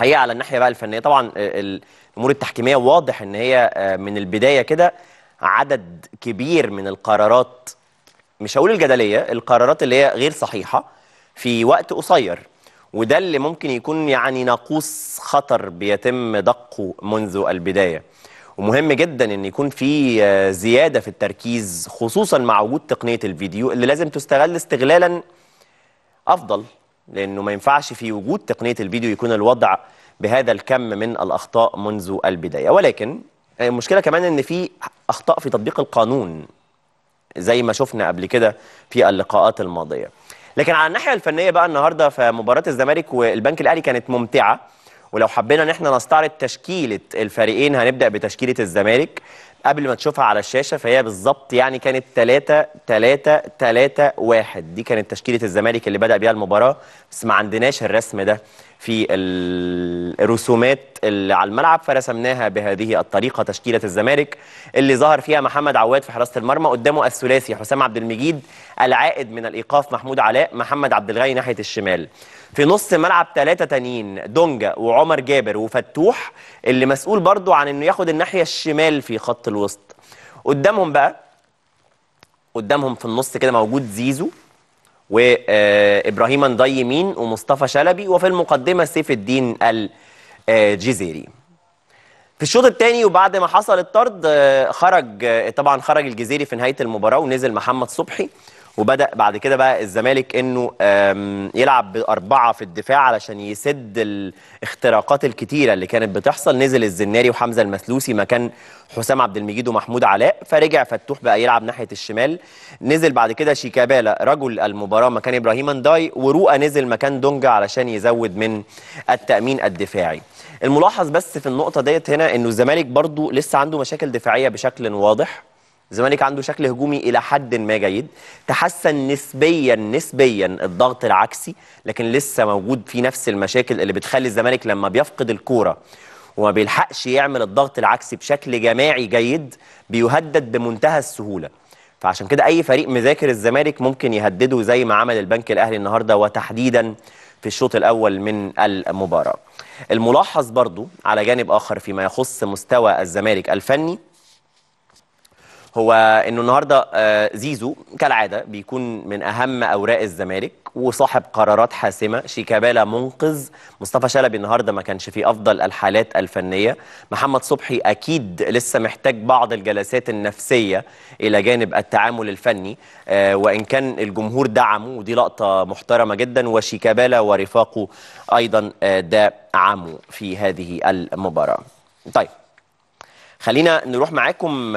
حقيقه على الناحيه بقى الفنيه طبعا آه، الامور التحكيميه واضح ان هي آه، من البدايه كده عدد كبير من القرارات مش هقول الجدليه القرارات اللي هي غير صحيحه في وقت قصير وده اللي ممكن يكون يعني ناقوس خطر بيتم دقه منذ البدايه ومهم جدا ان يكون في آه، زياده في التركيز خصوصا مع وجود تقنيه الفيديو اللي لازم تستغل استغلالا افضل لأنه ما ينفعش في وجود تقنية الفيديو يكون الوضع بهذا الكم من الأخطاء منذ البداية ولكن آه، المشكلة كمان أن في أخطاء في تطبيق القانون زي ما شفنا قبل كده في اللقاءات الماضية لكن على الناحية الفنية بقى النهاردة فمباراة الزمالك والبنك الأهلي كانت ممتعة ولو حبينا ان احنا نستعرض تشكيله الفريقين هنبدا بتشكيله الزمالك قبل ما تشوفها على الشاشه فهي بالظبط يعني كانت 3 3 3 1 دي كانت تشكيله الزمالك اللي بدا بيها المباراه بس ما عندناش الرسم ده في الرسومات اللي على الملعب فرسمناها بهذه الطريقة تشكيلة الزمالك اللي ظهر فيها محمد عواد في حراسة المرمى قدامه الثلاثي حسام عبد المجيد العائد من الإيقاف محمود علاء محمد عبد الغني ناحية الشمال في نص ملعب ثلاثة تانيين دونجا وعمر جابر وفتوح اللي مسؤول برضو عن انه ياخد الناحية الشمال في خط الوسط قدامهم بقى قدامهم في النص كده موجود زيزو وابراهيم نضي مين ومصطفى شلبي وفي المقدمه سيف الدين الجزيري في الشوط الثاني وبعد ما حصل الطرد آه، خرج آه، طبعا خرج الجزيري في نهايه المباراه ونزل محمد صبحي وبدا بعد كده بقى الزمالك انه يلعب باربعه في الدفاع علشان يسد الاختراقات الكتيره اللي كانت بتحصل نزل الزناري وحمزه المثلوسي مكان حسام عبد المجيد ومحمود علاء فرجع فتوح بقى يلعب ناحيه الشمال نزل بعد كده شيكابالا رجل المباراه مكان ابراهيم انداي وروقه نزل مكان دونجا علشان يزود من التامين الدفاعي الملاحظ بس في النقطه ديت هنا انه الزمالك برضو لسه عنده مشاكل دفاعيه بشكل واضح الزمالك عنده شكل هجومي الى حد ما جيد تحسن نسبيا نسبيا الضغط العكسي لكن لسه موجود في نفس المشاكل اللي بتخلي الزمالك لما بيفقد الكوره وما بيلحقش يعمل الضغط العكسي بشكل جماعي جيد بيهدد بمنتهى السهوله فعشان كده اي فريق مذاكر الزمالك ممكن يهدده زي ما عمل البنك الاهلي النهارده وتحديدا في الشوط الاول من المباراه الملاحظ برضو على جانب اخر فيما يخص مستوى الزمالك الفني هو انه النهارده آه، زيزو كالعاده بيكون من اهم اوراق الزمالك وصاحب قرارات حاسمه شيكابالا منقذ مصطفى شلبي النهارده ما كانش في افضل الحالات الفنيه محمد صبحي اكيد لسه محتاج بعض الجلسات النفسيه الى جانب التعامل الفني آه، وان كان الجمهور دعمه ودي لقطه محترمه جدا وشيكابالا ورفاقه ايضا آه، دعموا في هذه المباراه طيب خلينا نروح معاكم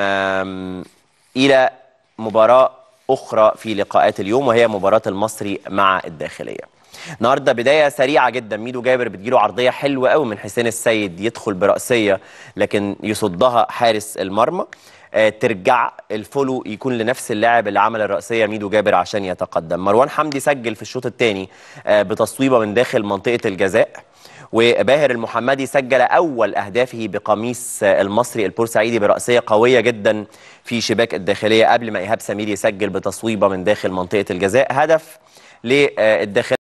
إلى مباراة أخرى في لقاءات اليوم وهي مباراة المصري مع الداخلية النهارده بدايه سريعه جدا ميدو جابر بتجيله عرضيه حلوه قوي من حسين السيد يدخل براسيه لكن يصدها حارس المرمى آه، ترجع الفولو يكون لنفس اللاعب اللي عمل الرأسية ميدو جابر عشان يتقدم مروان حمدي سجل في الشوط الثاني آه، بتصويبة من داخل منطقة الجزاء وباهر المحمدي سجل أول أهدافه بقميص المصري البورسعيدي برأسية قوية جدا في شباك الداخلية قبل ما إيهاب سمير يسجل بتصويبة من داخل منطقة الجزاء هدف للداخلية